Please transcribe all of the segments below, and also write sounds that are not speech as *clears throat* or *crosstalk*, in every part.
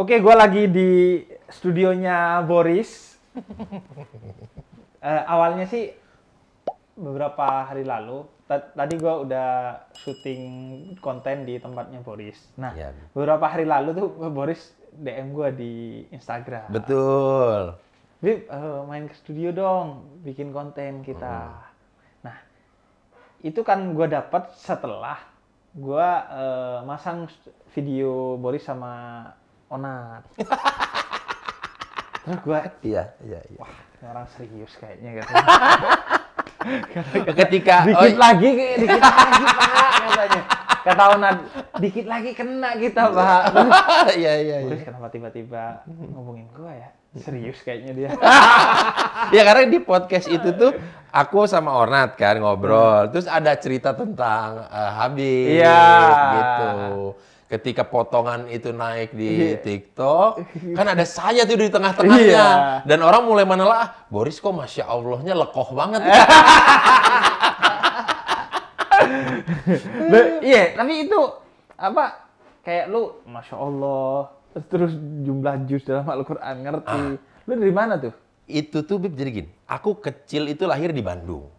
Oke, gue lagi di studionya Boris. uh, *laughs* awalnya sih beberapa hari lalu. Tadi gue udah syuting konten di tempatnya Boris. Nah, ya. beberapa hari lalu tuh Boris DM gue di Instagram. Betul. Bib, uh, main ke studio dong, bikin konten kita. Hmm. Nah, itu kan gue dapat setelah gue uh, masang video Boris sama onar terus gue iya iya iya wah orang serius kayaknya gitu *laughs* ketika dikit oh, lagi dikit lagi pak katanya kata onat, dikit lagi kena kita pak *laughs* iya iya iya Terus kenapa tiba-tiba hmm. ngomongin gue ya serius kayaknya dia *laughs* ya karena di podcast itu tuh aku sama Ornat kan ngobrol hmm. terus ada cerita tentang uh, Habib iya. gitu ketika potongan itu naik di yeah. TikTok, *laughs* kan ada saya tuh di tengah-tengahnya. Yeah. Dan orang mulai menelaah, Boris kok Masya Allahnya lekoh banget. Ya? *laughs* yeah, *laughs* iya, tapi itu apa kayak lu Masya Allah, terus jumlah jus dalam Al-Quran ngerti. Ah. Lu dari mana tuh? Itu tuh Bib jadi gini, aku kecil itu lahir di Bandung.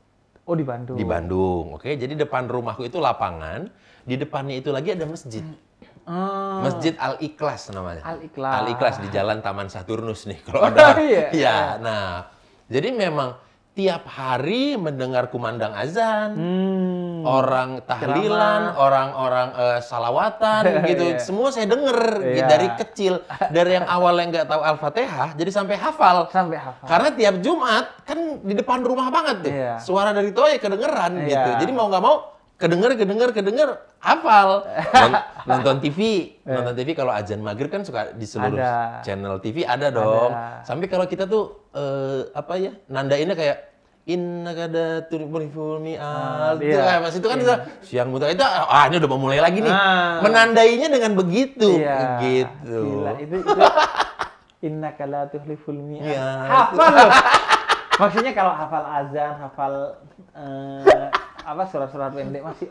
Oh di Bandung. Di Bandung, oke. Okay? Jadi depan rumahku itu lapangan, di depannya itu lagi ada masjid. Hmm Oh. Masjid Al Ikhlas namanya. Al Ikhlas. Al Ikhlas di Jalan Taman Saturnus nih kalau ada. Oh, *laughs* iya. *laughs* Ya, nah. Jadi memang tiap hari mendengar kumandang azan, hmm. orang tahlilan, orang-orang uh, salawatan *laughs* gitu, yeah. semua saya dengar gitu, yeah. dari kecil, dari yang awalnya nggak tahu al-fatihah, jadi sampai hafal. Sampai hafal. Karena tiap Jumat kan di depan rumah banget tuh, yeah. suara dari toya kedengeran yeah. gitu, jadi mau nggak mau kedenger kedenger kedenger hafal *laughs* nonton TV eh. nonton TV kalau ajan maghrib kan suka di seluruh ada. channel TV ada dong ada. sampai kalau kita tuh uh, apa ya nandainnya kayak Inna kada fulmi ah, al itu iya. mas gitu kan, itu kan iya. siang muta itu ah ini udah mau mulai lagi nih ah. menandainya dengan begitu iya. gitu Gila. itu, itu *laughs* inna kada turifulmi Ya, hafal loh maksudnya kalau hafal azan hafal uh, apa surat-surat pendek masih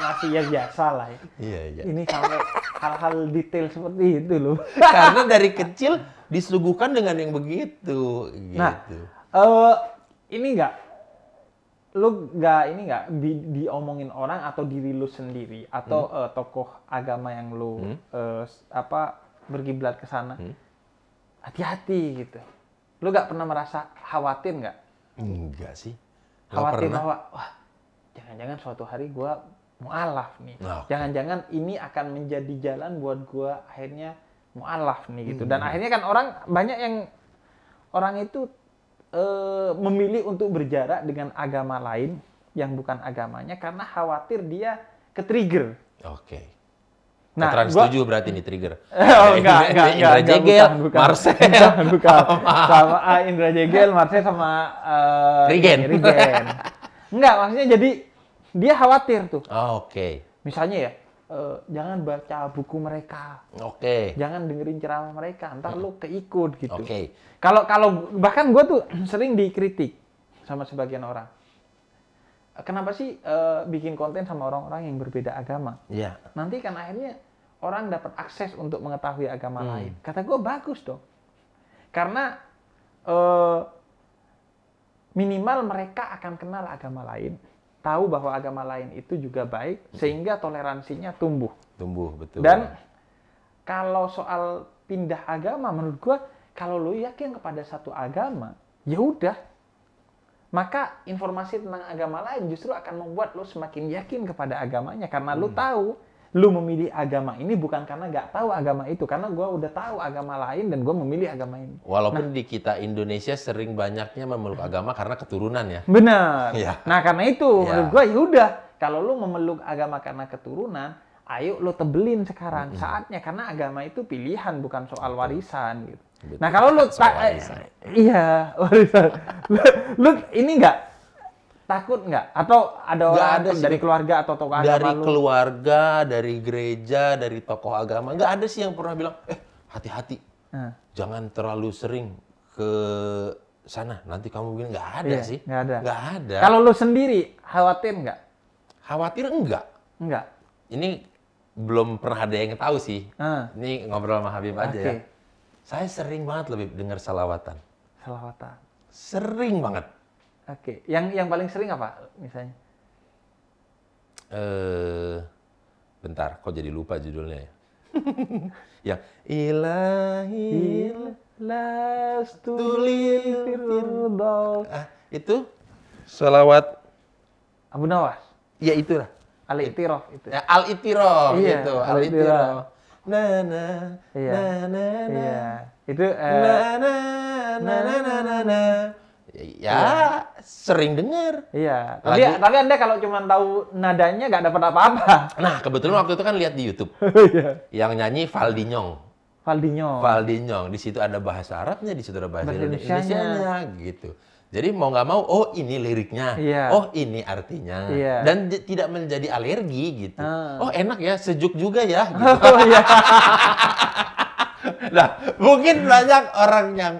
masih ya biasa lah ya. Iya, iya. Ini sampai hal-hal detail seperti itu loh. *laughs* Karena dari kecil disuguhkan dengan yang begitu. Nah, gitu. Nah, uh, ini enggak lu nggak ini nggak di, diomongin orang atau diri lu sendiri atau hmm. uh, tokoh agama yang lu hmm. uh, apa berkiblat ke sana hmm. hati-hati gitu lu nggak pernah merasa khawatir nggak enggak sih khawatir bahwa wah jangan-jangan suatu hari gue mualaf nih. Nah, jangan-jangan okay. ini akan menjadi jalan buat gue akhirnya mualaf nih gitu. Dan hmm. akhirnya kan orang banyak yang orang itu e, memilih untuk berjarak dengan agama lain yang bukan agamanya karena khawatir dia ke trigger. Oke. Okay. Nah, Keteran gua... setuju berarti nih trigger. *laughs* oh, enggak, enggak, enggak, Indra enggak, Jegel, bukan, bukan. Marcel. *laughs* bukan, bukan. *laughs* sama uh, Indra Jegel, Marcel sama uh, eh, Rigen. Rigen. Enggak, maksudnya jadi dia khawatir tuh. Oh, Oke. Okay. Misalnya ya, uh, jangan baca buku mereka. Oke. Okay. Jangan dengerin ceramah mereka, ntar hmm. lu keikut gitu. Oke. Okay. Kalau kalau bahkan gue tuh *clears throat* sering dikritik sama sebagian orang. Kenapa sih uh, bikin konten sama orang-orang yang berbeda agama? Iya. Yeah. Nanti kan akhirnya orang dapat akses untuk mengetahui agama hmm. lain. Kata gue bagus dong. Karena uh, minimal mereka akan kenal agama lain, tahu bahwa agama lain itu juga baik, sehingga toleransinya tumbuh. Tumbuh, betul. Dan kalau soal pindah agama, menurut gue kalau lo yakin kepada satu agama, ya udah. Maka informasi tentang agama lain justru akan membuat lo semakin yakin kepada agamanya karena hmm. lo tahu lu memilih agama ini bukan karena gak tahu agama itu karena gue udah tahu agama lain dan gue memilih agama ini walaupun nah, di kita Indonesia sering banyaknya memeluk agama karena keturunan ya benar ya. nah karena itu iya. ya. menurut gue yaudah kalau lu memeluk agama karena keturunan ayo lu tebelin sekarang saatnya karena agama itu pilihan bukan soal warisan gitu Betul. nah kalau lu tak eh, iya *laughs* warisan lu, lu ini nggak takut nggak? Atau ada gak orang ada dari keluarga atau tokoh agama? Dari keluarga, dari gereja, dari tokoh agama, nggak ada sih yang pernah bilang, eh hati-hati, hmm. jangan terlalu sering ke sana. Nanti kamu bilang nggak ada yeah, sih, nggak ada. Nggak ada. Kalau lu sendiri khawatir nggak? Khawatir enggak? Enggak. Ini belum pernah ada yang tahu sih. Hmm. Ini ngobrol sama Habib okay. aja ya. Saya sering banget lebih dengar salawatan. Salawatan. Sering banget Oke, okay. yang yang paling sering apa misalnya? Eh, bentar, kok jadi lupa judulnya ya? *laughs* ya, ilahi lastulil firdaus. Ah, itu selawat Abu Nawas. Ya itulah. Al itiraf itu. Ya, Al itiraf iya, gitu. Al itiraf. Na na iya. na na na. Iya. Itu uh, na na na na na. na. Ya, ya. sering dengar. Iya. Tapi, tapi Anda kalau cuma tahu nadanya nggak dapat apa-apa. Nah, kebetulan waktu itu kan lihat di YouTube. *laughs* Iya. yang nyanyi Valdinyong. Valdinyong. Valdinyong. Di situ ada bahasa Arabnya, di situ ada bahasa Indonesia-nya gitu. Jadi mau nggak mau, oh ini liriknya, iya. oh ini artinya, iya. dan tidak menjadi alergi gitu. Uh. Oh enak ya, sejuk juga ya. *laughs* Gitu. Oh, iya. *laughs* nah mungkin banyak orang yang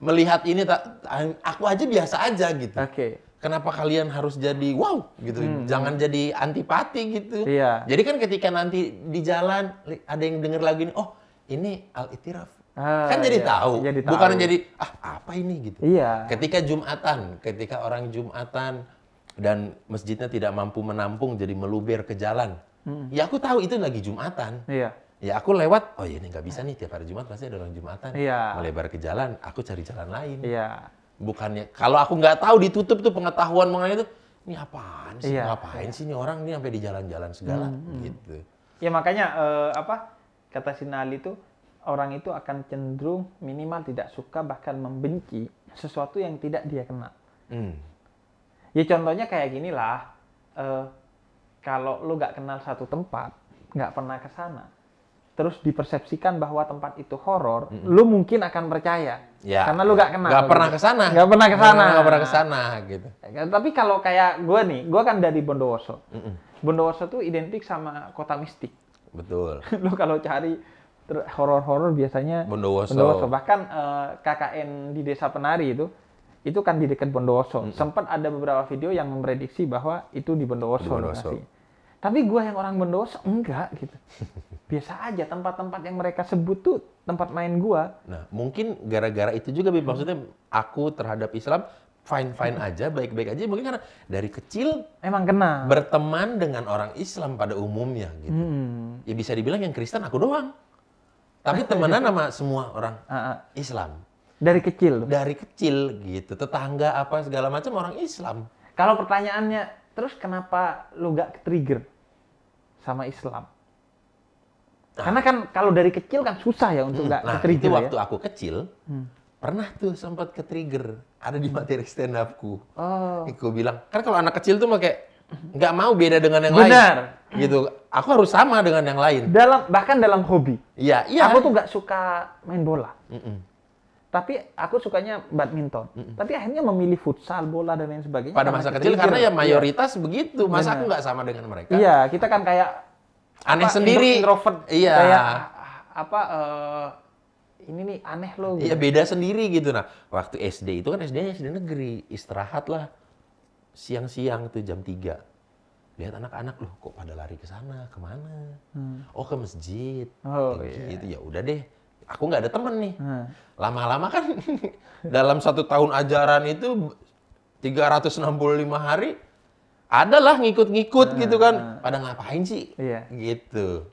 melihat ini tak, aku aja biasa aja gitu. Oke. Okay. Kenapa kalian harus jadi wow gitu? Hmm. Jangan jadi antipati gitu. Iya. Jadi kan ketika nanti di jalan ada yang dengar lagu ini, oh ini al itiraf. Ah, kan jadi iya. tahu. Jadi tahu. Bukan jadi ah apa ini gitu. Iya. Ketika Jumatan, ketika orang Jumatan dan masjidnya tidak mampu menampung jadi meluber ke jalan. Hmm. Ya aku tahu itu lagi Jumatan. Iya Ya aku lewat, oh ya ini nggak bisa nih tiap hari Jumat pasti ada orang Jumatan. Iya. Melebar ke jalan, aku cari jalan lain. Iya. Bukannya kalau aku nggak tahu ditutup tuh pengetahuan mengenai itu, ini apaan sih? Iya. Ngapain iya. sih ini orang ini sampai di jalan-jalan segala hmm, hmm, gitu. Ya makanya eh, apa kata Sinali itu orang itu akan cenderung minimal tidak suka bahkan membenci sesuatu yang tidak dia kenal. Hmm. Ya contohnya kayak gini lah, eh, kalau lo nggak kenal satu tempat, nggak pernah ke sana, terus dipersepsikan bahwa tempat itu horor, mm -hmm. lu mungkin akan percaya. Ya. Karena lu gak kenal. Gak pernah ke sana. Gak pernah ke sana. Gak pernah ke sana gitu. Ya kan? Tapi kalau kayak gue nih, gue kan dari Bondowoso. Mm -hmm. Bondowoso tuh identik sama kota mistik. Betul. *laughs* lu kalau cari horor-horor biasanya Bondowoso. Bondowoso. Bahkan uh, eh, KKN di Desa Penari itu itu kan di dekat Bondowoso. Mm -hmm. Sempat ada beberapa video yang memprediksi bahwa itu di Bondowoso. Di Bondowoso. Tapi gue yang orang Bondowoso enggak gitu. *laughs* biasa aja tempat-tempat yang mereka sebut tuh tempat main gua. Nah, mungkin gara-gara itu juga Bib hmm. maksudnya aku terhadap Islam fine fine hmm. aja, baik-baik aja mungkin karena dari kecil emang kena berteman dengan orang Islam pada umumnya gitu. Hmm. Ya bisa dibilang yang Kristen aku doang. Tapi temenan sama semua orang *laughs* ah, ah. Islam. Dari kecil. Dari kecil gitu. Tetangga apa segala macam orang Islam. Kalau pertanyaannya terus kenapa lu gak trigger sama Islam? Nah, Karena kan kalau dari kecil kan susah ya untuk hmm. nggak hmm, nah, ke itu ya. waktu ya? aku kecil, hmm. pernah tuh sempat ke-trigger. Ada di materi stand upku. Oh. Aku bilang, kan kalau anak kecil tuh mah kayak nggak mau beda dengan yang Benar. lain. Gitu. Aku harus sama dengan yang lain. Dalam bahkan dalam hobi. Iya, iya. Aku tuh nggak suka main bola. Mm -mm. Tapi aku sukanya badminton. Mm -mm. Tapi akhirnya memilih futsal, bola dan lain sebagainya. Pada masa kecil, kecil karena ya mayoritas iya. begitu. Masa Benar. aku nggak sama dengan mereka? Iya, kita kan kayak aneh apa, sendiri introvert iya kayak apa uh, ini nih aneh loh iya, gitu. iya beda sendiri gitu nah waktu SD itu kan SD-nya SD negeri istirahat lah siang-siang tuh jam 3 lihat anak-anak loh kok pada lari ke sana kemana hmm. oh ke masjid oh, iya. gitu ya udah deh aku nggak ada temen nih lama hmm. lama-lama kan *laughs* dalam satu tahun ajaran itu 365 hari adalah ngikut-ngikut ah. gitu kan. Pada ngapain sih? Iya. Gitu.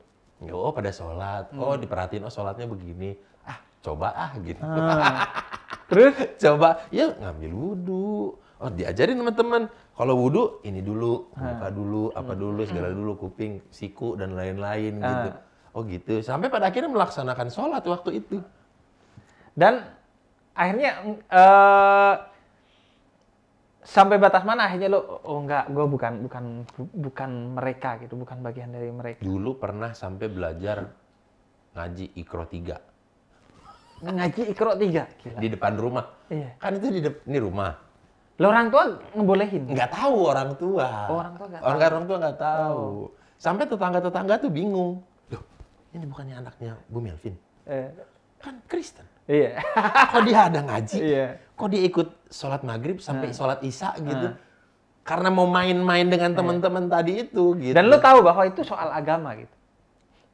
Ya, oh pada sholat. Hmm. Oh diperhatiin. Oh sholatnya begini. Ah coba ah gitu. Ah. *laughs* Terus? coba. Ya ngambil wudhu. Oh diajarin teman-teman. Kalau wudhu ini dulu. Muka ah. dulu. Apa hmm. dulu. Segala hmm. dulu. Kuping, siku dan lain-lain gitu. Oh gitu. Sampai pada akhirnya melaksanakan sholat waktu itu. Dan akhirnya... Uh, sampai batas mana akhirnya lo oh enggak gue bukan bukan bukan mereka gitu bukan bagian dari mereka dulu pernah sampai belajar ngaji ikro tiga ngaji ikro tiga Gila. di depan rumah iya. kan itu di depan ini rumah lo orang tua ngebolehin nggak tahu orang tua oh, orang tua nggak orang tahu. orang tua nggak tahu oh. sampai tetangga tetangga tuh bingung loh ini bukannya anaknya Bu Melvin eh. kan Kristen iya kok dia ada ngaji iya kok dia ikut sholat maghrib sampai hmm. sholat isya gitu. Hmm. Karena mau main-main dengan hmm. teman-teman hmm. tadi itu gitu. Dan lu tahu bahwa itu soal agama gitu.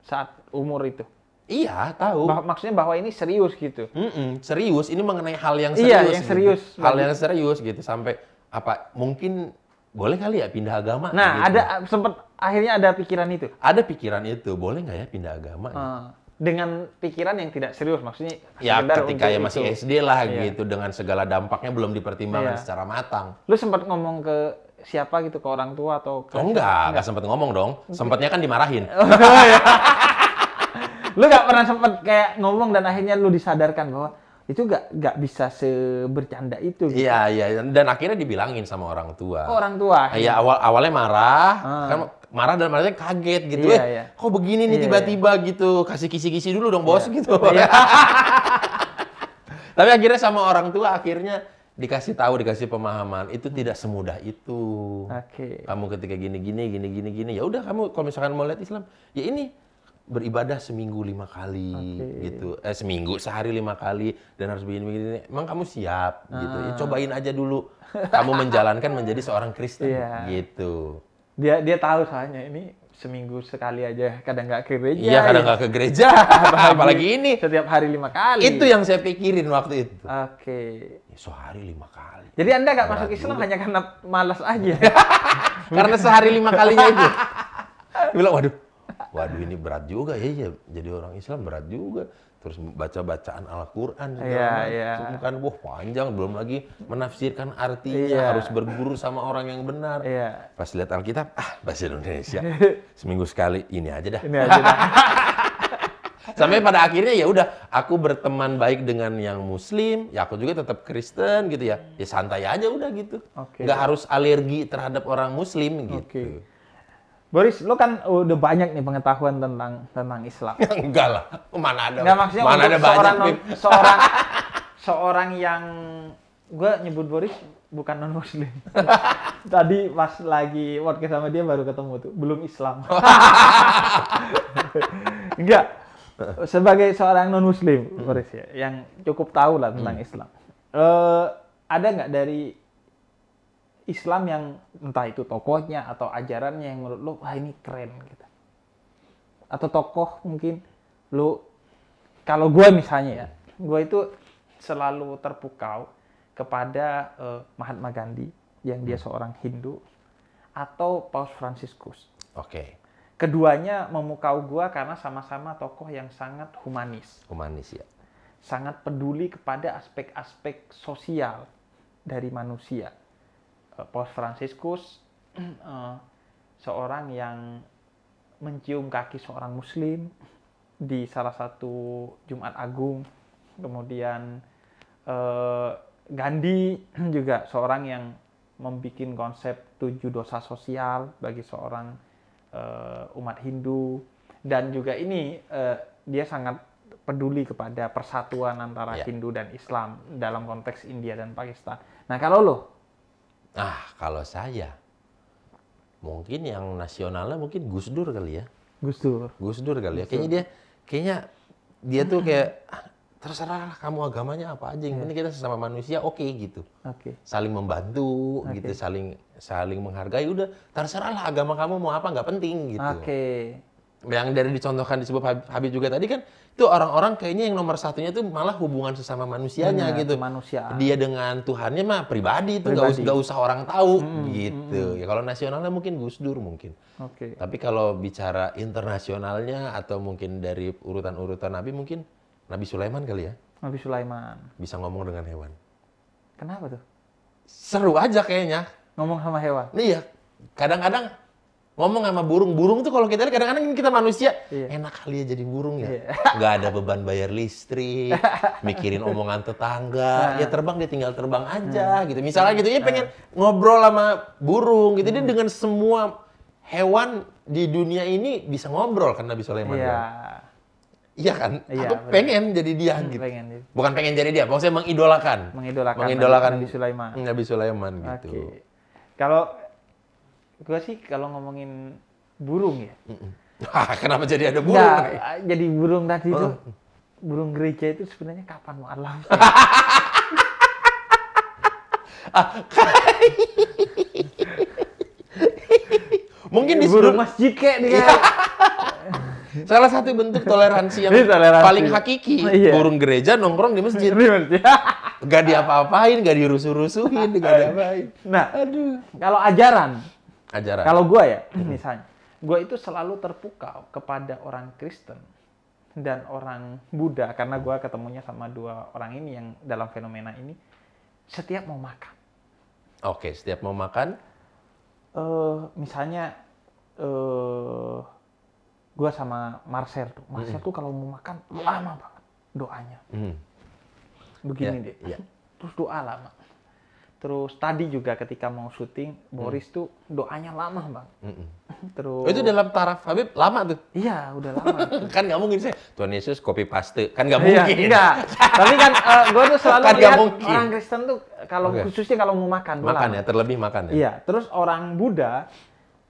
Saat umur itu. Iya, tahu. Bah maksudnya bahwa ini serius gitu. Mm -mm, serius, ini mengenai hal yang iya, serius. Iya, yang gitu. serius. Hal yang serius gitu sampai apa mungkin boleh kali ya pindah agama? Nah, gitu. ada sempat akhirnya ada pikiran itu. Ada pikiran itu, boleh nggak ya pindah agama? hmm. gitu. Ah dengan pikiran yang tidak serius maksudnya ya ketika ya masih itu. SD lah iya. gitu dengan segala dampaknya belum dipertimbangkan iya. secara matang. Lu sempat ngomong ke siapa gitu ke orang tua atau ke oh, enggak, enggak, enggak sempat ngomong dong. Sempatnya kan dimarahin. *laughs* Oh, iya. lu gak pernah sempat kayak ngomong dan akhirnya lu disadarkan bahwa itu gak, gak bisa sebercanda itu. Gitu. Iya, iya. Dan akhirnya dibilangin sama orang tua. Oh, orang tua? Iya, awal, awalnya marah. Hmm. Kan marah dan marahnya kaget gitu ya Yeah, iya. kok begini nih iya, iya. tiba-tiba yeah, yeah. gitu kasih kisi-kisi dulu dong bos yeah. gitu *laughs* iya. tapi akhirnya sama orang tua akhirnya dikasih tahu dikasih pemahaman itu tidak semudah itu okay. kamu ketika gini gini gini gini gini ya udah kamu kalau misalkan mau lihat Islam ya ini beribadah seminggu lima kali okay. gitu eh seminggu sehari lima kali dan harus begini begini emang kamu siap ah. gitu ya, ah. cobain aja dulu kamu menjalankan menjadi seorang Kristen yeah. gitu dia dia tahu soalnya ini seminggu sekali aja kadang nggak ke gereja iya kadang ya. nggak ya. ke gereja *laughs* apalagi, apalagi ini setiap hari lima kali itu yang saya pikirin waktu itu oke okay. Ya, sehari lima kali jadi anda nggak masuk Islam dulu. hanya karena malas aja *laughs* karena sehari lima kalinya itu *laughs* bilang waduh waduh ini berat juga ya, ya jadi orang Islam berat juga terus baca bacaan Al-Quran yeah, yeah. Itu kan wah panjang belum lagi menafsirkan artinya yeah. harus berguru sama orang yang benar yeah. pas lihat Alkitab ah bahasa Indonesia *laughs* seminggu sekali ini aja dah ini aja dah *laughs* sampai pada akhirnya ya udah aku berteman baik dengan yang Muslim ya aku juga tetap Kristen gitu ya ya santai aja udah gitu okay. nggak harus alergi terhadap orang Muslim gitu okay. Boris, lo kan udah banyak nih pengetahuan tentang tentang Islam. *laughs* Enggak lah, mana ada. Enggak maksudnya mana ada seorang banyak, non, seorang *laughs* seorang yang gue nyebut Boris bukan non muslim. *laughs* Tadi pas lagi podcast sama dia baru ketemu tuh, belum Islam. Enggak. Sebagai seorang non muslim, Boris ya, yang cukup tahu lah tentang hmm. Islam. Uh, ada nggak dari Islam yang entah itu tokohnya atau ajarannya yang menurut lo wah ini keren gitu atau tokoh mungkin lo kalau gue misalnya ya gue itu selalu terpukau kepada uh, Mahatma Gandhi yang dia hmm. seorang Hindu atau Paus Franciscus. Oke. Okay. Keduanya memukau gue karena sama-sama tokoh yang sangat humanis. Humanis ya. Sangat peduli kepada aspek-aspek sosial dari manusia Eh, Paus Franciscus *clears throat* eh, seorang yang mencium kaki seorang muslim di salah satu Jumat Agung kemudian eh, Gandhi *clears throat* juga seorang yang membuat konsep tujuh dosa sosial bagi seorang eh, umat Hindu dan juga ini eh, dia sangat peduli kepada persatuan antara yeah. Hindu dan Islam dalam konteks India dan Pakistan. Nah kalau lo Ah, kalau saya mungkin yang nasionalnya mungkin Gus Dur kali ya. Gus Dur. Gus Dur kali ya. Kayaknya dia kayaknya dia tuh kayak ah, terserahlah terserah kamu agamanya apa aja yang iya. penting kita sesama manusia oke okay, gitu. Oke. Okay. Saling membantu okay. gitu, saling saling menghargai udah terserahlah agama kamu mau apa nggak penting gitu. Oke. Okay yang dari dicontohkan disebut Habib juga tadi kan itu orang-orang kayaknya yang nomor satunya itu malah hubungan sesama manusianya Benar, iya, gitu manusia dia dengan Tuhannya mah pribadi itu nggak usah, usah orang tahu hmm, hmm, gitu hmm. ya kalau nasionalnya mungkin Gus Dur mungkin okay. tapi kalau bicara internasionalnya atau mungkin dari urutan-urutan Nabi mungkin Nabi Sulaiman kali ya Nabi Sulaiman bisa ngomong dengan hewan kenapa tuh seru aja kayaknya ngomong sama hewan iya kadang-kadang ngomong sama burung burung tuh kalau kita lihat kadang-kadang kita manusia iya. enak kali ya jadi burung ya iya. *laughs* ada beban bayar listrik mikirin omongan tetangga nah. *laughs* ya terbang dia tinggal terbang aja hmm. gitu misalnya gitu ya pengen hmm. ngobrol sama burung gitu hmm. dia dengan semua hewan di dunia ini bisa ngobrol karena bisa Sulaiman iya. Iya kan? Iya, aku bener. pengen jadi dia hmm, gitu. Pengen. Bukan pengen jadi dia, maksudnya mengidolakan. Mengidolakan. Mengidolakan Nabi Sulaiman. Nabi Sulaiman gitu. Okay. Kalau gue sih kalau ngomongin burung ya. Hah, *laughs* kenapa jadi ada burung? Nah, jadi burung tadi itu oh. burung gereja itu sebenarnya kapan mau alam? *laughs* Ah, Mungkin di burung masjid kayak dia. *laughs* Salah satu bentuk toleransi yang toleransi. paling hakiki, oh, iya. burung gereja nongkrong di masjid. Di masjid. gak diapa-apain, gak dirusuh-rusuhin, gak diapain. Nah, Aduh. kalau ajaran, ajaran. Kalau gue ya, hmm. misalnya, gue itu selalu terpukau kepada orang Kristen dan orang Buddha karena gue ketemunya sama dua orang ini yang dalam fenomena ini setiap mau makan. Oke, setiap mau makan. Uh, misalnya uh, eh, gue sama Marcel tuh, hmm. Marcel hmm. tuh kalau mau makan lama banget doanya. Hmm. Begini ya, deh, ya. terus doa lama Terus tadi juga ketika mau syuting, hmm. Boris hmm. tuh doanya lama bang. Hmm. *laughs* Terus. itu dalam taraf Habib lama tuh? Iya, udah lama. *laughs* kan nggak mungkin sih. Tuhan Yesus kopi paste, kan nggak iya, mungkin. Iya, enggak. Tapi kan uh, eh, gue tuh selalu kan lihat orang Kristen tuh kalau okay. khususnya kalau mau makan. Makan lama. ya, terlebih makan ya. Iya. Terus orang Buddha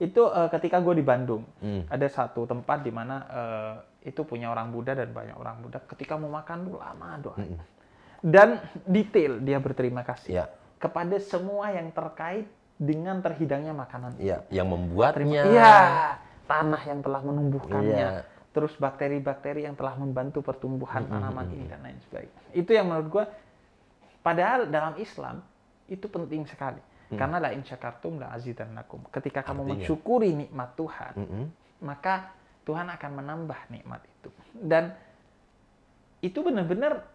itu uh, ketika gue di Bandung hmm. ada satu tempat di mana uh, itu punya orang Buddha dan banyak orang Buddha. Ketika mau makan tuh lama doanya. Hmm. Dan detail dia berterima kasih. Yeah kepada semua yang terkait dengan terhidangnya makanan. Iya, yang membuatnya. Iya, tanah yang telah menumbuhkannya. Ya. Terus bakteri-bakteri yang telah membantu pertumbuhan tanaman hmm. ini dan lain sebagainya. Itu yang menurut gue, padahal dalam Islam itu penting sekali. Hmm. Karena la in syakartum la azidannakum. Ketika Artinya. kamu mensyukuri nikmat Tuhan, hmm. maka Tuhan akan menambah nikmat itu. Dan itu benar-benar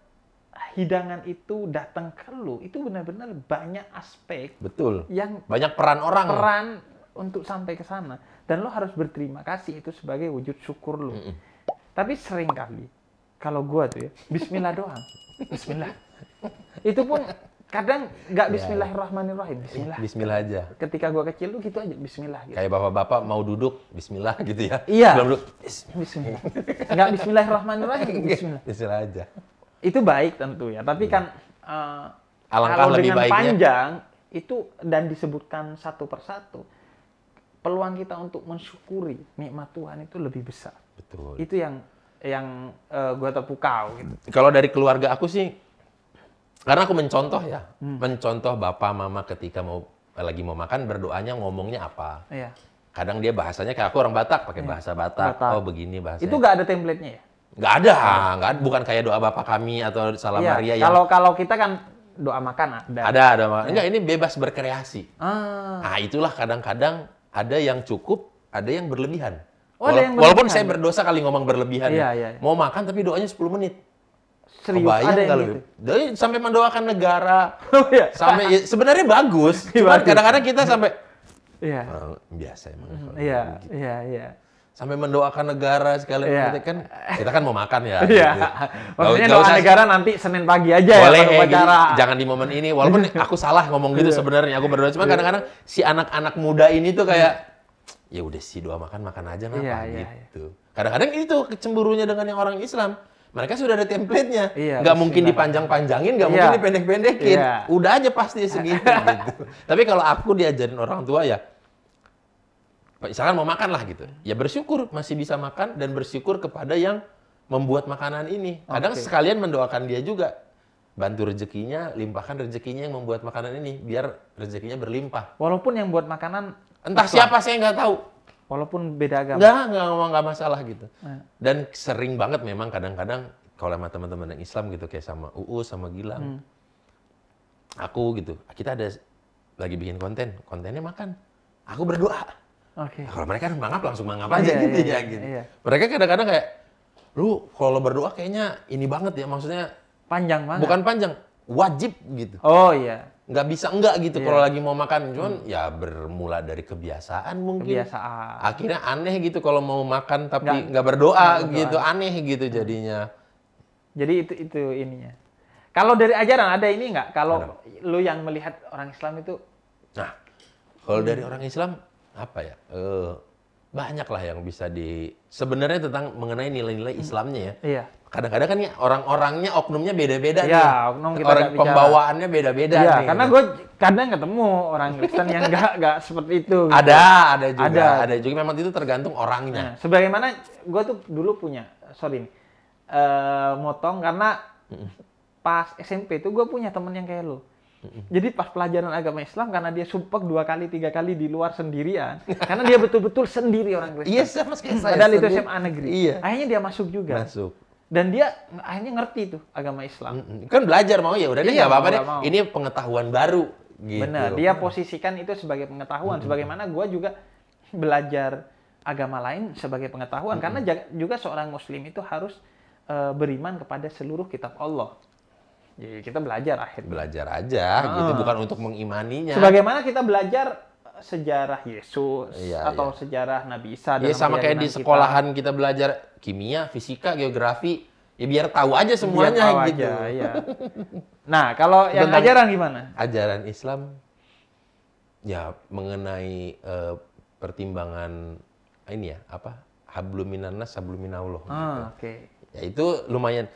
hidangan itu datang ke lu itu benar-benar banyak aspek betul yang banyak peran orang peran untuk sampai ke sana dan lo harus berterima kasih itu sebagai wujud syukur lo mm -mm. tapi sering kali kalau gua tuh ya Bismillah doang Bismillah itu pun kadang nggak iya, iya. Bismillahirrahmanirrahim Bismillah Bismillah aja ketika gua kecil lu gitu aja Bismillah gitu. kayak bapak-bapak mau duduk Bismillah gitu ya iya Belum duduk Bismillah nggak Bismillahirrahmanirrahim iya, Bismillah Bismillah aja itu baik tentu ya tapi hmm. kan uh, Alangkah eh, kalau lebih dengan baiknya. panjang itu dan disebutkan satu persatu peluang kita untuk mensyukuri nikmat Tuhan itu lebih besar betul itu yang yang uh, eh, gue terpukau gitu kalau dari keluarga aku sih karena aku mencontoh ya hmm. mencontoh bapak mama ketika mau eh, lagi mau makan berdoanya ngomongnya apa iya. kadang dia bahasanya kayak aku orang Batak pakai iya. bahasa Batak. Batak oh begini bahasa itu gak ada templatenya ya Nggak ada, ah. nggak ada. Bukan kayak doa Bapak kami atau salam ya, Maria yang... Kalau kalau kita kan doa makan ada. Ada, ada makan. Iya. Enggak, ini bebas berkreasi. Ah. Nah, itulah kadang-kadang ada yang cukup, ada yang berlebihan. Oh, Wala ada yang berlebihan. Walaupun saya berdosa kali ngomong berlebihan. Ya. Iya, iya, iya, Mau makan tapi doanya 10 menit. Serius Kebayang ada kalau gitu? gitu. sampai mendoakan negara. *laughs* Oh, iya. Sampai ya, sebenarnya bagus. *laughs* Iya, cuman kadang-kadang kita sampai Iya. biasa emang. Gitu. Iya, iya, iya sampai mendoakan negara sekali yeah. gitu. kan kita kan mau makan ya. Yeah. Gitu. Maksudnya doa negara nanti Senin pagi aja ya boleh, ya upacara. Gitu, jangan di momen ini walaupun iya. aku salah ngomong gitu iya. sebenarnya aku berdoa cuma iya. kadang-kadang yeah. si anak-anak muda ini tuh kayak ya udah sih doa makan makan aja ngapa yeah, gitu. Kadang-kadang itu kecemburunya dengan yang orang Islam. Mereka sudah ada template-nya. Iya, gak mungkin dipanjang-panjangin, gak iya. mungkin dipendek-pendekin. Iya. Udah aja pasti segitu *laughs* gitu. Tapi kalau aku diajarin orang tua ya, misalkan mau makan lah gitu ya bersyukur masih bisa makan dan bersyukur kepada yang membuat makanan ini kadang okay. sekalian mendoakan dia juga bantu rezekinya limpahkan rezekinya yang membuat makanan ini biar rezekinya berlimpah walaupun yang buat makanan entah Islam. siapa saya nggak tahu walaupun beda agama nggak nggak nggak masalah gitu nah. dan sering banget memang kadang-kadang kalau sama teman-teman yang Islam gitu kayak sama UU sama Gilang hmm. aku gitu kita ada lagi bikin konten kontennya makan aku berdoa Okay. Nah, kalau mereka mangap kan langsung mangap iya, aja iya, gitu iya, ya gitu. Iya. Mereka kadang-kadang kayak lu kalau berdoa kayaknya ini banget ya maksudnya panjang banget. Bukan panjang, wajib gitu. Oh iya. Gak bisa enggak gitu iya. kalau lagi mau makan. Cuman hmm. ya bermula dari kebiasaan mungkin. Kebiasaan. Akhirnya aneh gitu kalau mau makan tapi nggak, nggak berdoa, nggak berdoa gitu, aneh gitu jadinya. Jadi itu itu ininya. Kalau dari ajaran ada ini nggak? Kalau lu yang melihat orang Islam itu Nah, kalau hmm. dari orang Islam apa ya? Uh, banyaklah yang bisa di sebenarnya tentang mengenai nilai-nilai hmm. Islamnya ya. Iya. Kadang-kadang kan ya orang-orangnya oknumnya beda-beda ya, nih. Oknum kita Orang pembawaannya beda-beda ya, karena gitu. gue kadang ketemu orang Kristen yang nggak nggak seperti itu. Gitu. Ada, ada juga, ada. ada juga memang itu tergantung orangnya. Nah, sebagaimana gue tuh dulu punya, sorry nih, uh, motong karena pas SMP tuh gue punya temen yang kayak lo jadi pas pelajaran agama Islam karena dia sumpah dua kali tiga kali di luar sendirian *laughs* karena dia betul-betul sendiri orang Kristen. Iya sama sekali. Padahal itu SMA negeri. Iya. Akhirnya dia masuk juga. Masuk. Dan dia akhirnya ngerti tuh agama Islam. mm Kan belajar mau ya udah deh iya, nggak apa-apa deh. Ini pengetahuan baru. Gitu. Benar. Dia posisikan itu sebagai pengetahuan. hmm Sebagaimana gue juga belajar agama lain sebagai pengetahuan. hmm Karena juga seorang Muslim itu harus eh, beriman kepada seluruh kitab Allah. Ya, kita belajar akhirnya. Belajar aja gitu, ah. bukan untuk mengimaninya. Sebagaimana kita belajar eh, sejarah Yesus ya, atau ya. sejarah Nabi Isa. Iya sama kayak di sekolahan kita. kita belajar kimia, fisika, geografi. Ya biar tahu aja semuanya tahu gitu. Aja, ya. nah kalau yang Tentang ajaran gimana? Ajaran Islam ya mengenai uh, pertimbangan ini ya apa Habluminanas, habluminallah. Gitu. Ah, gitu. Oke. Okay. Ya itu lumayan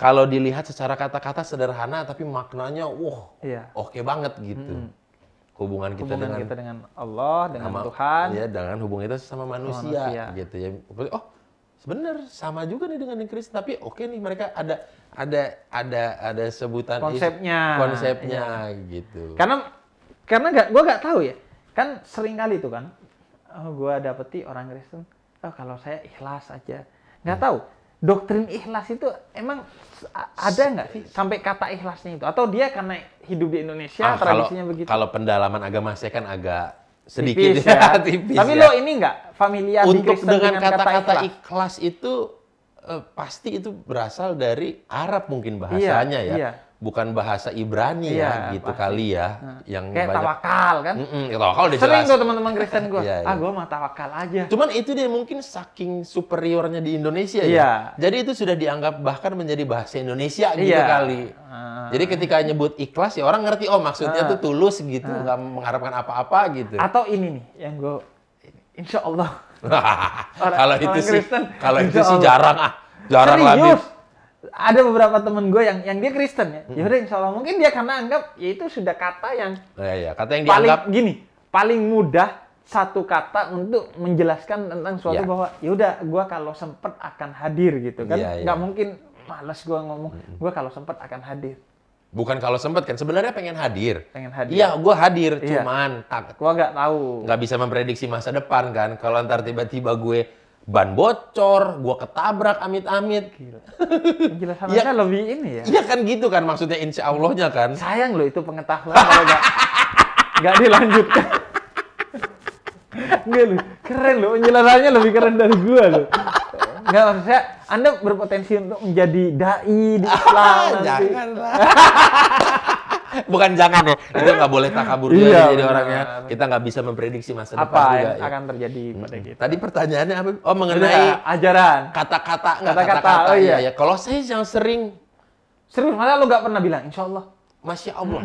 kalau dilihat secara kata-kata sederhana tapi maknanya wah iya. oke okay banget gitu. Hmm. Hubungan kita hubungan dengan kita dengan Allah, dengan sama, Tuhan. Iya, dengan hubungan kita sama manusia, manusia. gitu ya. Oh, sebenar sama juga nih dengan Inggris, Kristen tapi oke okay nih mereka ada ada ada ada sebutan konsepnya is, konsepnya iya. gitu. Karena karena gak, gue gak tahu ya. Kan sering kali tuh kan oh, gua dapeti orang Kristen, oh kalau saya ikhlas aja. nggak hmm. tahu doktrin ikhlas itu emang ada nggak sih sampai kata ikhlasnya itu atau dia karena hidup di Indonesia ah, tradisinya kalau, begitu kalau pendalaman agama saya kan agak sedikit tipis ya. *laughs* ya, tipis tapi ya. lo ini nggak familiar untuk di dengan kata-kata ikhlas. ikhlas itu eh, pasti itu berasal dari Arab mungkin iya, bahasanya iya, ya iya bukan bahasa Ibrani iya, ya gitu pasti. kali ya nah. yang kayak banyak... tawakal kan mm -mm, tawakal udah sering tuh teman-teman Kristen gue yeah, iya. ah gue mah tawakal aja cuman itu dia mungkin saking superiornya di Indonesia ya. iya. ya jadi itu sudah dianggap bahkan menjadi bahasa Indonesia gitu iya. kali uh. jadi ketika nyebut ikhlas ya orang ngerti oh maksudnya uh. tuh tulus gitu uh. nggak mengharapkan apa-apa gitu atau ini nih yang gue Insya Allah *laughs* kalau itu sih kalau itu sih jarang ah jarang Serius? ada beberapa temen gue yang yang dia Kristen ya. ya udah insya Allah mungkin dia karena anggap ya itu sudah kata yang ya, ya. kata yang paling dianggap gini paling mudah satu kata untuk menjelaskan tentang suatu ya. bahwa yaudah gue kalau sempet akan hadir gitu kan ya, ya. nggak mungkin males gue ngomong hmm. gue kalau sempet akan hadir bukan kalau sempet kan sebenarnya pengen hadir pengen hadir iya gue hadir iya. cuman tak gue nggak tahu nggak bisa memprediksi masa depan kan kalau ntar tiba-tiba gue ban bocor, gua ketabrak amit-amit. Gila. Gila sama *laughs* ya, kan lebih ini ya. Iya kan gitu kan maksudnya insya Allahnya kan. Sayang loh itu pengetahuan kalau gak, gak dilanjutkan. Enggak loh, keren loh penjelasannya lebih keren dari gua loh. Enggak maksudnya Anda berpotensi untuk menjadi dai di Islam. *laughs* Janganlah. *laughs* *laughs* bukan jangan ya. Kita nggak boleh takabur juga iya, jadi orangnya. Kita nggak bisa memprediksi masa apa depan juga. Apa yang ya. akan terjadi pada kita. Tadi pertanyaannya apa? Oh mengenai ajaran. Kata-kata kata-kata. Oh iya. Ya, kalau saya yang sering. Sering Malah lo nggak pernah bilang? Insya Allah. Masya Allah.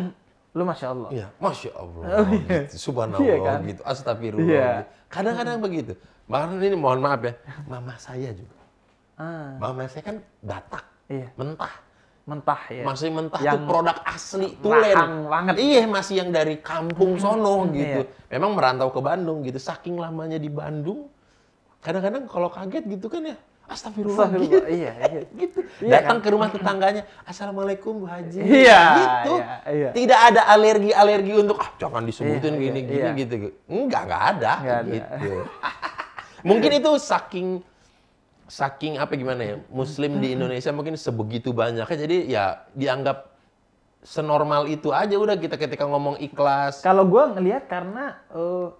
Lu Masya Allah. Iya. Masya Allah. Oh, iya. gitu. Subhanallah iya, kan? gitu. Astagfirullah. Iya. Gitu. Kadang-kadang hmm. begitu. Bahkan ini mohon maaf ya. Mama saya juga. Ah. Mama saya kan datang, Iya. Mentah mentah ya. Masih mentah yang tuh produk asli tulen. banget. Iya, masih yang dari kampung hmm, sono hmm, gitu. Iya. Memang merantau ke Bandung gitu. Saking lamanya di Bandung, kadang-kadang kalau kaget gitu kan ya, astagfirullah, astagfirullah. Gitu. iya, iya. *laughs* gitu. Iya, Datang kan? ke rumah tetangganya, "Assalamualaikum Bu Haji." Iya, gitu. Iya, iya. Tidak ada alergi-alergi untuk ah jangan disebutin iya, iya gini-gini iya, iya. gitu. Enggak, enggak ada enggak gitu. Ada. *laughs* Mungkin itu saking saking apa gimana ya Muslim di Indonesia mungkin sebegitu banyaknya jadi ya dianggap senormal itu aja udah kita ketika ngomong ikhlas. Kalau gue ngelihat karena uh,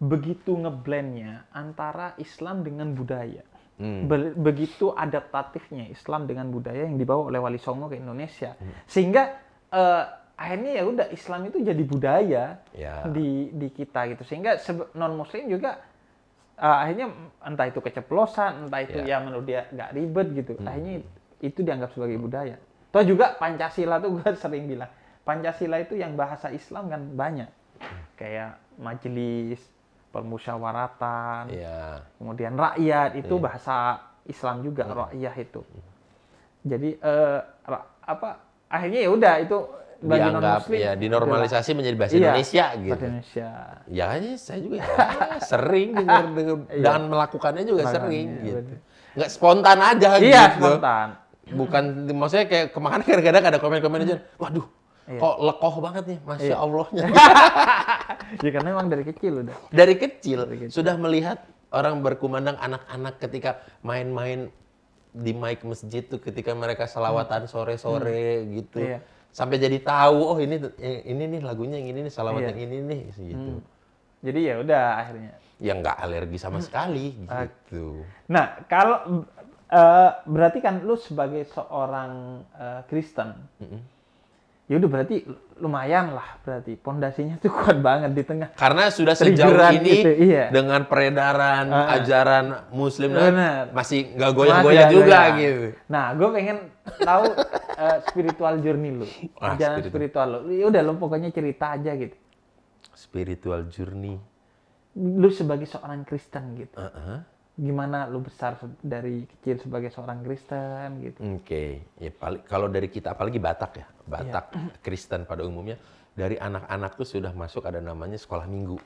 begitu ngeblendnya antara Islam dengan budaya, hmm. Be begitu adaptatifnya Islam dengan budaya yang dibawa oleh Wali Songo ke Indonesia, hmm. sehingga uh, akhirnya ya udah Islam itu jadi budaya yeah. di di kita gitu sehingga non Muslim juga uh, akhirnya entah itu keceplosan, entah itu yeah. ya menurut dia nggak ribet gitu. Hmm. Akhirnya itu dianggap sebagai budaya. Toh juga Pancasila tuh *laughs* gue sering bilang, Pancasila itu yang bahasa Islam kan banyak. Hmm. Kayak majelis, permusyawaratan, yeah. kemudian rakyat itu yeah. bahasa Islam juga, yeah. rakyat itu. Jadi uh, apa akhirnya ya udah itu bagi non ya dinormalisasi menjadi bahasa iya, Indonesia bahasa gitu. Indonesia. Ya kan saya juga ya, sering dengar dengar *laughs* iya. dan melakukannya juga Makanya, sering iya, gitu. Enggak spontan aja iya, gitu. Iya, spontan. Bukan maksudnya kayak kemana-kemana kadang-kadang ada komen-komen aja. Hmm. Waduh, Iya. Kok lekoh banget nih, masya iya. Allahnya. *laughs* ya karena emang dari kecil udah. Dari kecil, dari kecil. sudah melihat orang berkumandang anak-anak ketika main-main di mic masjid tuh ketika mereka selawatan hmm. sore-sore hmm. gitu. Iya sampai jadi tahu oh ini ini nih lagunya yang ini nih salawat iya. yang ini nih gitu. Hmm. Jadi ya udah akhirnya. Ya nggak alergi sama hmm. sekali ah. gitu. Nah kalau uh, berarti kan lu sebagai seorang uh, Kristen, mm -hmm. ya udah berarti lumayan lah berarti pondasinya tuh *laughs* kuat banget di tengah. Karena sudah sejauh ini gitu, iya. dengan peredaran uh, ajaran Muslim Bener. masih nggak goyang goyang juga goyang. gitu. Nah gue pengen tahu uh, spiritual journey lu. Ah, Jalan spiritual, spiritual lu. Ya udah lu pokoknya cerita aja gitu. Spiritual journey. Lu sebagai seorang Kristen gitu. Uh -huh. Gimana lu besar dari kecil sebagai seorang Kristen gitu. Oke. Okay. Ya paling kalau dari kita apalagi Batak ya. Batak yeah. Iya. *clears throat* Kristen pada umumnya dari anak-anak tuh sudah masuk ada namanya sekolah minggu.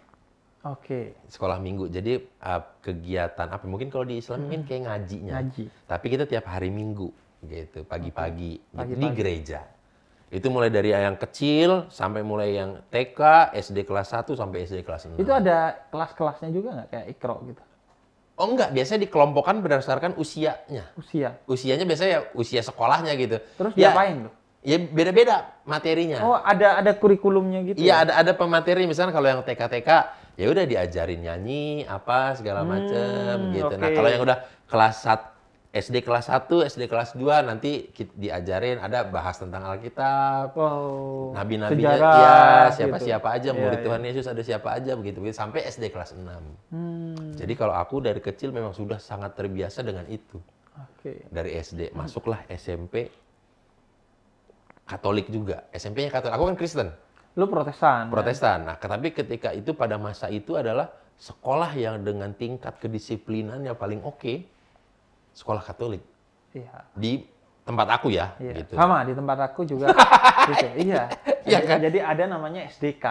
Oke. Okay. Sekolah minggu. Jadi uh, kegiatan apa? Mungkin kalau di Islam hmm. mungkin kayak ngajinya. Ngaji. Tapi kita tiap hari minggu gitu pagi-pagi. di gereja. Itu mulai dari yang kecil sampai mulai yang TK, SD kelas 1 sampai SD kelas 6. Itu ada kelas-kelasnya juga nggak kayak ikro gitu? Oh enggak, biasanya dikelompokkan berdasarkan usianya. Usia. Usianya biasanya ya usia sekolahnya gitu. Terus ya, diapain tuh? Ya beda-beda materinya. Oh, ada ada kurikulumnya gitu. Iya, ya? ada ada pemateri misalnya kalau yang TK-TK ya udah diajarin nyanyi apa segala macam hmm, gitu. Okay. Nah, kalau yang udah kelas 1 SD kelas 1, SD kelas 2 nanti diajarin ada bahas tentang Alkitab. Wow. nabi nabi ya iya, siapa-siapa gitu. aja iya, murid iya, Tuhan iya. Yesus ada siapa aja begitu begitu sampai SD kelas 6. Hmm. Jadi kalau aku dari kecil memang sudah sangat terbiasa dengan itu. Okay. Dari SD masuklah SMP Katolik juga. SMP-nya Katolik. Aku kan Kristen. Lu Protestan. Kan? Protestan. Ya? Nah, tetapi ketika itu pada masa itu adalah sekolah yang dengan tingkat kedisiplinannya paling oke. Okay sekolah Katolik. Iya. Di tempat aku ya, iya. gitu. Sama di tempat aku juga *laughs* gitu. Iya. iya jadi, iya kan? jadi ada namanya SDK,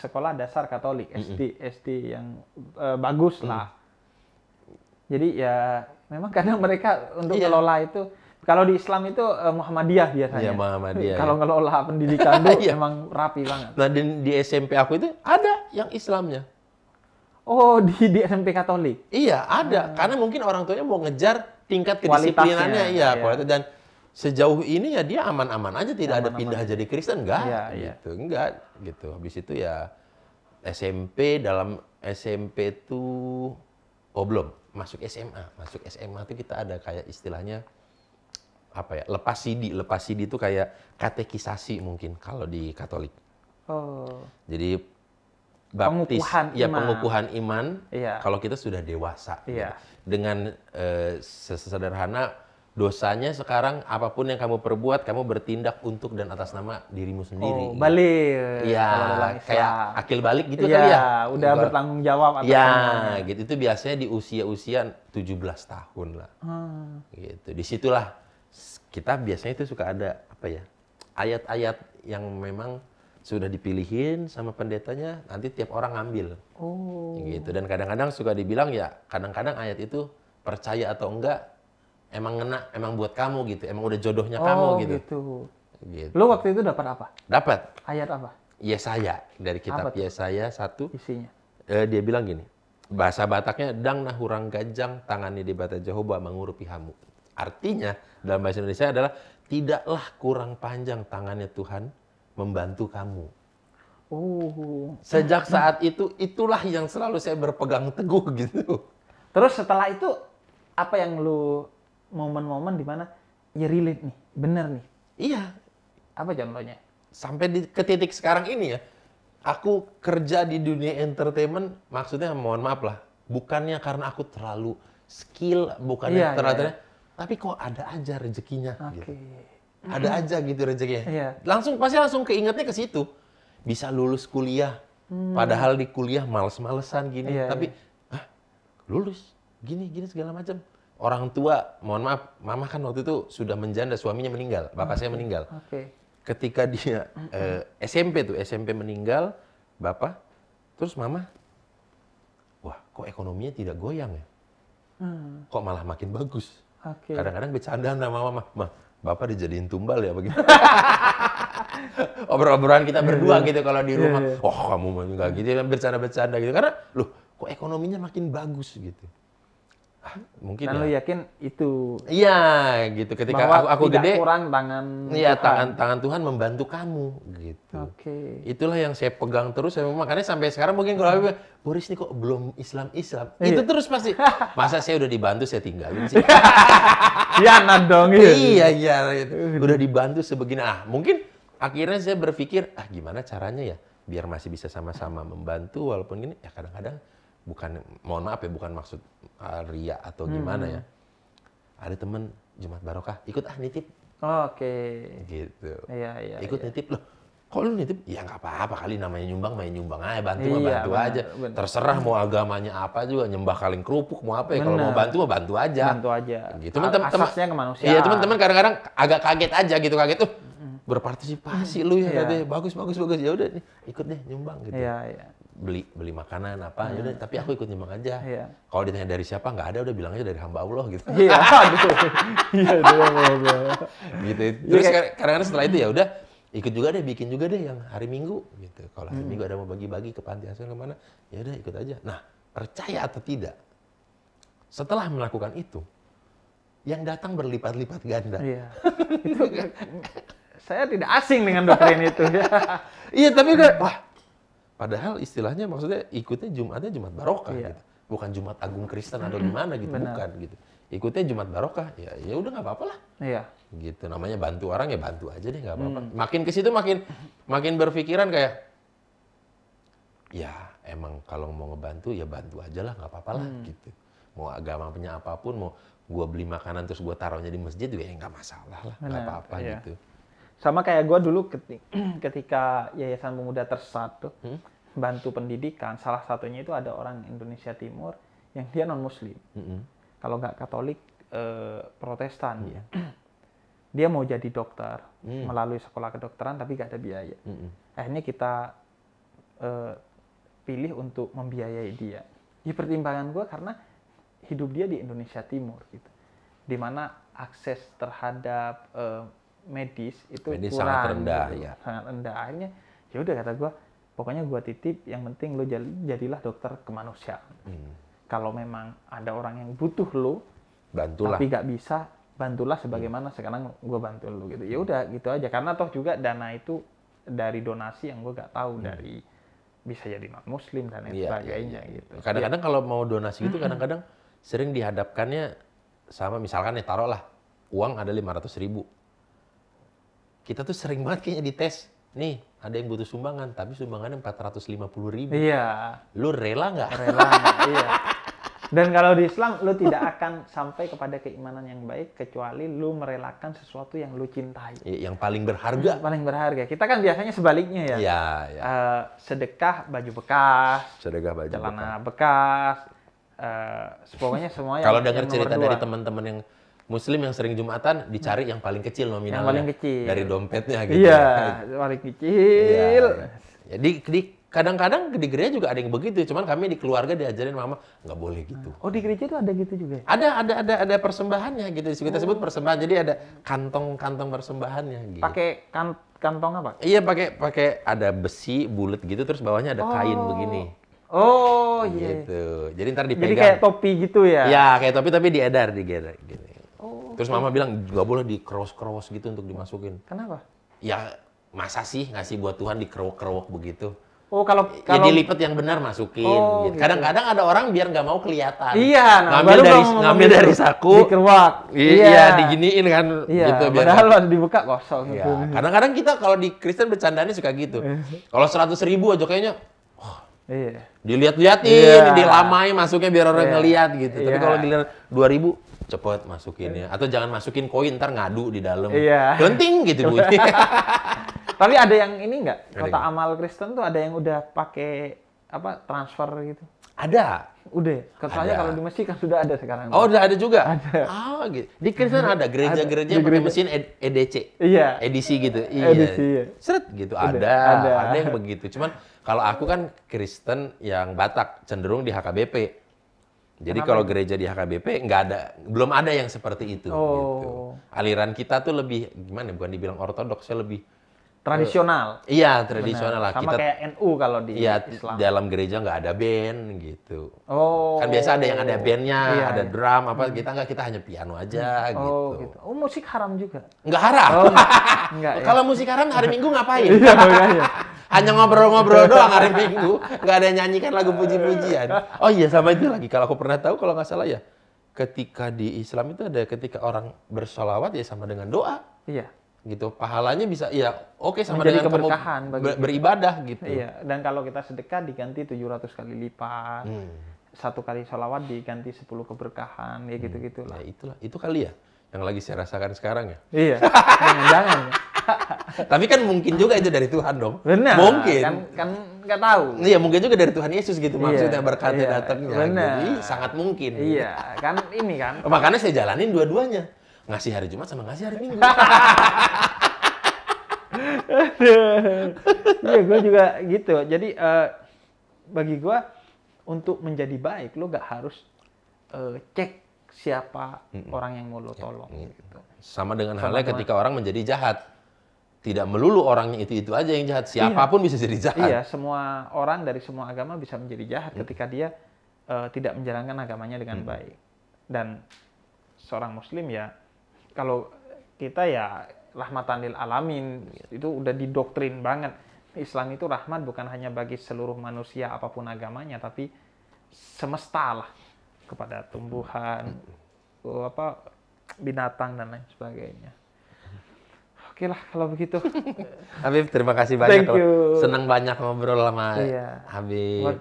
Sekolah Dasar Katolik, SD mm hmm SD yang uh, bagus lah. Mm. Jadi ya memang kadang mereka untuk iya. ngelola itu kalau di Islam itu uh, Muhammadiyah biasanya. Iya, Muhammadiyah. Iya. Kalau ngelola pendidikan itu *laughs* iya. emang rapi banget. Nah, di, di SMP aku itu ada yang Islamnya. Oh, *laughs* di, di SMP Katolik. Iya, ada. Hmm. Karena mungkin orang tuanya mau ngejar tingkat kedisiplinannya, iya, iya. Itu. dan sejauh ini ya dia aman-aman aja, tidak aman -aman. ada pindah aman. jadi Kristen, enggak, iya, iya. gitu, iya. enggak, gitu. Habis itu ya SMP dalam SMP itu oh belum masuk SMA, masuk SMA itu kita ada kayak istilahnya apa ya lepas sidi, lepas sidi itu kayak katekisasi mungkin kalau di Katolik. Oh. Jadi baptis, pengukuhan ya iman. pengukuhan iman. Iya. Kalau kita sudah dewasa, gitu. iya. dengan eh, sesederhana dosanya sekarang apapun yang kamu perbuat, kamu bertindak untuk dan atas nama dirimu sendiri. Oh, balik. Iya, kayak akil balik gitu ya, kali ya. Udah bertanggung jawab. Atas ya, gitu. Itu biasanya di usia-usia 17 tahun lah. Hmm. Gitu. Disitulah kita biasanya itu suka ada apa ya ayat-ayat yang memang sudah dipilihin sama pendetanya nanti tiap orang ngambil oh. gitu dan kadang-kadang suka dibilang ya kadang-kadang ayat itu percaya atau enggak emang ngena emang buat kamu gitu emang udah jodohnya oh, kamu gitu. gitu gitu lo waktu itu dapat apa dapat ayat apa Yesaya dari kitab Yesaya satu isinya eh, dia bilang gini bahasa Bataknya dang nahurang gajang tangannya di bata Jehovah mengurupi hamu artinya dalam bahasa Indonesia adalah tidaklah kurang panjang tangannya Tuhan membantu kamu. Oh. Sejak saat itu itulah yang selalu saya berpegang teguh *laughs* gitu. Terus setelah itu apa yang lu momen-momen dimana mana ya relate nih, bener nih. Iya. Apa contohnya? Sampai di, ke titik sekarang ini ya, aku kerja di dunia entertainment maksudnya mohon maaf lah, bukannya karena aku terlalu skill, bukannya iya, iya terlalu, iya. terlalu tapi kok ada aja rezekinya. Okay. Gitu hmm. ada aja gitu rezekinya. Yeah. Langsung pasti langsung keingetnya ke situ. Bisa lulus kuliah. Hmm. Padahal di kuliah males-malesan gini, yeah, tapi yeah. Hah, lulus gini gini segala macam. Orang tua, mohon maaf, mama kan waktu itu sudah menjanda, suaminya meninggal, bapak okay. saya meninggal. Okay. Ketika dia mm -hmm. eh, SMP tuh, SMP meninggal, bapak, terus mama, wah kok ekonominya tidak goyang ya? Hmm. Kok malah makin bagus? Kadang-kadang okay. Kadang bercandaan sama mama, mah Bapak dijadiin tumbal ya bagaimana? *laughs* Obrol-obrolan kita berdua iya, iya. gitu kalau di rumah. Oh kamu nggak gitu, ya, bercanda-bercanda gitu. Karena loh kok ekonominya makin bagus gitu mungkin dan ya. lu yakin itu iya gitu ketika aku, aku gede kurang tangan iya tangan tangan Tuhan membantu kamu gitu oke okay. itulah yang saya pegang terus saya makanya sampai sekarang mungkin kalau hmm. Boris nih kok belum Islam Islam iya. itu terus pasti masa saya udah dibantu saya tinggalin sih *laughs* iya nah iya iya ya, udah dibantu sebegini ah mungkin akhirnya saya berpikir ah gimana caranya ya biar masih bisa sama-sama membantu walaupun gini ya kadang-kadang bukan mohon maaf ya bukan maksud uh, ria atau hmm. gimana ya ada temen Jumat Barokah ikut ah nitip oh, oke okay. gitu iya, iya, ikut iya. nitip loh kok lu nitip ya nggak apa-apa kali namanya nyumbang main nyumbang aja bantu iya, mah bantu bener, aja bener. terserah mau agamanya apa juga nyembah kaleng kerupuk mau apa ya kalau mau bantu mah bantu aja bantu aja gitu teman teman asasnya kemanusiaan iya teman-teman kadang-kadang agak kaget aja gitu kaget tuh berpartisipasi hmm. lu ya yeah. bagus bagus bagus ya udah nih ikut deh nyumbang gitu iya, iya beli beli makanan apa ya hmm. yaudah tapi aku ikut nyimak aja yeah. kalau ditanya dari siapa nggak ada udah bilang aja dari hamba Allah gitu iya *laughs* gitu? iya gitu terus kadang-kadang setelah itu ya udah ikut juga deh bikin juga deh yang hari Minggu gitu kalau hari hmm. Minggu ada mau bagi-bagi ke panti asuhan kemana ya udah ikut aja nah percaya atau tidak setelah melakukan itu yang datang berlipat-lipat ganda iya. itu, saya tidak asing dengan doktrin itu *laughs* iya tapi gue, hmm. wah Padahal istilahnya maksudnya ikutnya Jumatnya Jumat Barokah iya. gitu. Bukan Jumat Agung Kristen atau gimana gitu, Benar. bukan gitu. Ikutnya Jumat Barokah, ya ya udah nggak apa-apa lah. Iya. Gitu namanya bantu orang ya bantu aja deh nggak apa-apa. Hmm. Makin ke situ makin makin berpikiran kayak ya emang kalau mau ngebantu ya bantu aja lah nggak apa-apa lah hmm. gitu. Mau agama punya apapun, mau gue beli makanan terus gue taruhnya di masjid juga ya nggak masalah lah, nggak apa-apa iya. gitu sama kayak gue dulu *clears throat* ketika yayasan pemuda tersatu hmm? bantu pendidikan salah satunya itu ada orang Indonesia Timur yang dia non Muslim mm-hmm. kalau nggak Katolik eh, Protestan mm dia *clears throat* dia mau jadi dokter mm melalui sekolah kedokteran tapi nggak ada biaya mm-hmm. akhirnya kita eh, pilih untuk membiayai dia di pertimbangan gue karena hidup dia di Indonesia Timur gitu dimana akses terhadap eh, medis itu medis kurang sangat rendah gitu. ya sangat rendah akhirnya ya udah kata gue pokoknya gue titip yang penting lo jadilah dokter kemanusiaan hmm. kalau memang ada orang yang butuh lo bantulah tapi gak bisa bantulah sebagaimana hmm. sekarang gue bantu lo gitu ya hmm. udah gitu aja karena toh juga dana itu dari donasi yang gue gak tahu hmm. dari bisa jadi non muslim dan lain ya, sebagainya ya, ya. gitu kadang-kadang ya. kalau mau donasi gitu kadang-kadang sering dihadapkannya sama misalkan ya taruhlah uang ada lima ratus ribu kita tuh sering banget kayaknya dites nih ada yang butuh sumbangan, tapi sumbangannya puluh ribu. Iya. Lu rela nggak? Rela, *laughs* iya. Dan kalau di Islam, lu tidak akan sampai kepada keimanan yang baik, kecuali lu merelakan sesuatu yang lu cintai. Ya, yang paling berharga. paling berharga. Kita kan biasanya sebaliknya ya. Iya, iya. Uh, sedekah baju bekas. Sedekah baju celana bekas. bekas. Uh, pokoknya semuanya. kalau dengar cerita dari teman-teman yang Muslim yang sering Jumatan dicari yang paling kecil nominalnya. Yang paling kecil. Dari dompetnya gitu. Iya, paling kecil. Ya, Jadi kadang-kadang di gereja juga ada yang begitu. Cuman kami di keluarga diajarin mama nggak boleh gitu. Oh di gereja itu ada gitu juga? Ya? Ada ada ada ada persembahannya gitu. Kita sebut oh. persembahan. Jadi ada kantong-kantong persembahannya. Gitu. Pakai kan, kantong apa? Iya pakai pakai ada besi bulat gitu. Terus bawahnya ada oh. kain begini. Oh iya. Gitu. Jadi ntar dipegang. Jadi kayak topi gitu ya? Iya kayak topi tapi diedar di Gitu. Terus mama bilang nggak boleh di cross cross gitu untuk dimasukin. Kenapa? Ya masa sih ngasih buat Tuhan di kerok kerwok begitu? Oh kalau ya, kalau ya dilipet yang benar masukin. Oh, gitu. gitu. Kadang-kadang ada orang biar nggak mau kelihatan. Iya, nah, ngambil baru dari ngambil dari saku. Dikerwak. Iya, iya diginiin kan. Iya, gitu, biar padahal harus dibuka kosong. Iya. Kadang-kadang kita kalau di Kristen bercandanya suka gitu. Iya. kalau seratus ribu aja kayaknya, iya. dilihat-lihatin, yeah. dilamai masuknya biar orang yeah. ngeliat gitu. Yeah. Tapi iya. kalau dilihat dua ribu, cepet masukin ya. Iya. Atau jangan masukin koin ntar ngadu di dalam. Iya. Genting gitu bunyi. *laughs* Tapi ada yang ini nggak? Kota amal Kristen tuh ada yang udah pakai apa transfer gitu? Ada. Udah. Soalnya kalau di masjid kan sudah ada sekarang. Oh, udah ada juga. Ada. Oh, gitu. Di Kristen ada gereja-gereja pakai gereja. mesin EDC. Iya. Edisi gitu. Iya. Edisi, iya. Seret gitu ada. Ada. Ada yang begitu. Cuman kalau aku kan Kristen yang Batak, cenderung di HKBP. Jadi Kenapa? kalau gereja di HKBP nggak ada, belum ada yang seperti itu. Gitu. Oh. Gitu. Aliran kita tuh lebih gimana? Ya, bukan dibilang ortodoks, ya lebih eh, tradisional. Uh, iya tradisional lah. Sama kita, kayak NU kalau di iya, Islam. Dalam gereja nggak ada band gitu. Oh. Kan biasa ada yang ada bandnya, iya, iya. ada iya. drum apa hmm. kita nggak kita hanya piano aja hmm. oh, gitu. gitu. Oh musik haram juga? Nggak haram. Oh, enggak, enggak, *laughs* ya. Kalau musik haram hari Minggu ngapain? *laughs* Iya, hanya ngobrol-ngobrol doang hari Minggu, nggak ada yang nyanyikan lagu puji-pujian. Oh iya sama itu lagi kalau aku pernah tahu kalau nggak salah ya, ketika di Islam itu ada ketika orang bersolawat ya sama dengan doa. Iya gitu pahalanya bisa ya oke okay, sama Menjadi dengan keberkahan kamu beribadah gitu iya dan kalau kita sedekah diganti 700 kali lipat hmm. satu kali sholawat diganti sepuluh keberkahan ya gitu hmm. gitu gitulah ya, itulah itu kali ya yang lagi saya rasakan sekarang ya. Iya. *laughs* Jangan-jangan. Ya. Tapi kan mungkin juga itu dari Tuhan dong. Benar. Mungkin. Kan kan nggak tahu. Iya, mungkin juga dari Tuhan Yesus gitu iya, maksudnya berkatnya iya, datangnya. Benar. Jadi sangat mungkin. Iya, kan ini kan. Makanya saya jalanin dua-duanya. Ngasih hari Jumat sama ngasih hari Minggu. *laughs* Iya, gue juga gitu. Jadi uh, bagi gue untuk menjadi baik lo gak harus uh, cek siapa mm orang yang mau lo ya, tolong. Mm Gitu. Sama dengan Sama halnya dengan... ketika orang menjadi jahat. Tidak melulu orangnya itu-itu aja yang jahat. Iya. Siapapun iya. bisa jadi jahat. Iya, semua orang dari semua agama bisa menjadi jahat mm. ketika dia uh, tidak menjalankan agamanya dengan mm. baik. Dan seorang muslim ya, kalau kita ya rahmatan lil alamin, yeah. itu udah didoktrin banget. Islam itu rahmat bukan hanya bagi seluruh manusia apapun agamanya, tapi semesta lah kepada tumbuhan, apa binatang dan lain sebagainya. Oke lah kalau begitu. *laughs* Habib terima kasih banyak. Thank you. Senang banyak ngobrol sama iya. Habib.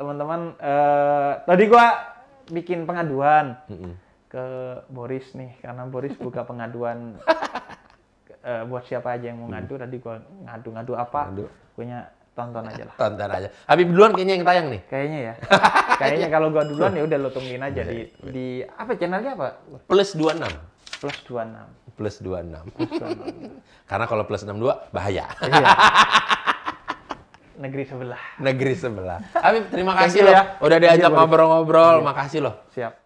Teman-teman, uh, tadi gua bikin pengaduan mm hmm ke Boris nih karena Boris buka pengaduan uh, *laughs* buat siapa aja yang mau ngadu. Tadi gua ngadu-ngadu apa? Ngadu. Punya tonton aja lah. Tonton aja. Habib duluan kayaknya yang tayang nih. Kayaknya ya. *laughs* kayaknya iya. kalau gua duluan ya udah lo tungguin aja di iya, iya. di apa channelnya apa? Plus 26. Plus 26. Plus 26. Plus *laughs* Karena kalau plus 62 bahaya. Iya. *laughs* Negeri sebelah. Negeri sebelah. Habib terima kasih loh. Ya. Udah diajak ngobrol-ngobrol. Makasih loh. Siap.